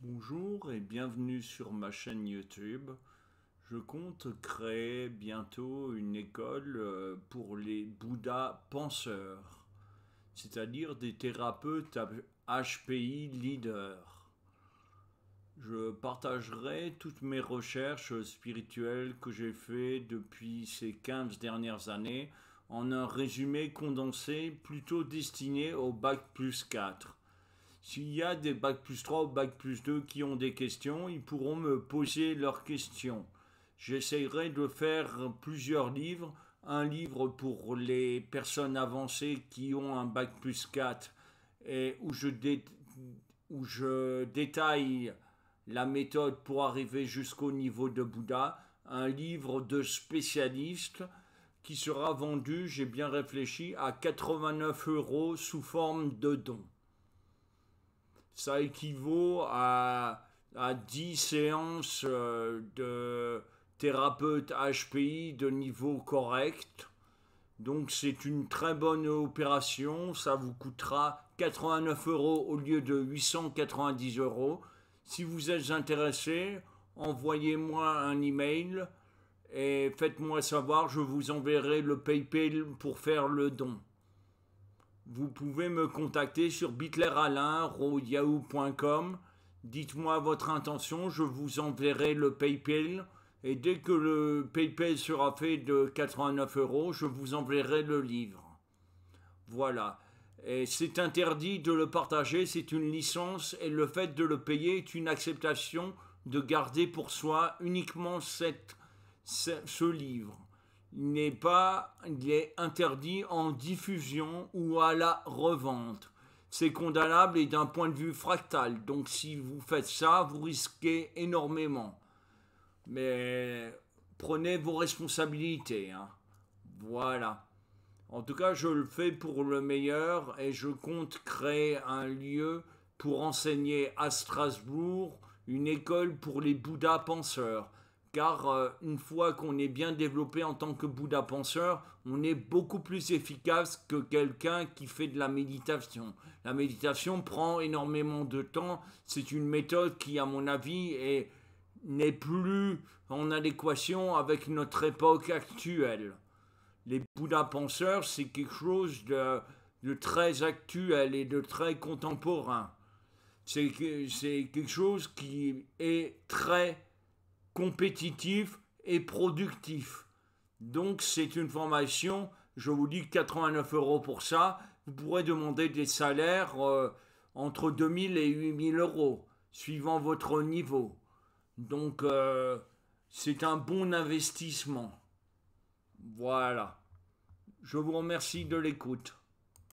Bonjour et bienvenue sur ma chaîne YouTube. Je compte créer bientôt une école euh, pour les Bouddhas penseurs, c'est-à-dire des thérapeutes HPI leaders. Je partagerai toutes mes recherches spirituelles que j'ai faites depuis ces 15 dernières années en un résumé condensé plutôt destiné au bac plus 4 s'il y a des bac plus 3 ou bac plus 2 qui ont des questions, ils pourront me poser leurs questions. J'essaierai de faire plusieurs livres. Un livre pour les personnes avancées qui ont un bac plus 4 et où je, détaille la méthode pour arriver jusqu'au niveau de Bouddha. Un livre de spécialiste qui sera vendu, j'ai bien réfléchi, à 89 euros sous forme de dons ça équivaut à, 10 séances euh, de thérapeute HPI de niveau correct. Donc c'est une très bonne opération, ça vous coûtera 89 euros au lieu de 890 euros. Si vous êtes intéressé, envoyez-moi un email et faites-moi savoir, je vous enverrai le PayPal pour faire le don. Vous pouvez me contacter sur bitleralain.com, Dites-moi votre intention, je vous enverrai le PayPal. Et dès que le PayPal sera fait de 89 euros, je vous enverrai le livre. Voilà. Et c'est interdit de le partager, c'est une licence, et le fait de le payer est une acceptation de garder pour soi uniquement ce livre n'est pas il est interdit en diffusion ou à la revente. C'est condamnable et d'un point de vue fractal. Donc si vous faites ça, vous risquez énormément. Mais prenez vos responsabilités. Hein. Voilà. En tout cas, je le fais pour le meilleur et je compte créer un lieu pour enseigner à Strasbourg, une école pour les Bouddhas penseurs car euh, une fois qu'on est bien développé en tant que Bouddha penseur, on est beaucoup plus efficace que quelqu'un qui fait de la méditation. La méditation prend énormément de temps, c'est une méthode qui à mon avis n'est plus en adéquation avec notre époque actuelle. Les Bouddha penseurs, c'est quelque chose de très actuel et de très contemporain. C'est quelque chose qui est très compétitif et productif. Donc c'est une formation, je vous dis 89 euros pour ça. Vous pourrez demander des salaires euh, entre 2000 et 8000 euros, suivant votre niveau. Donc euh, c'est un bon investissement. Voilà. Je vous remercie de l'écoute.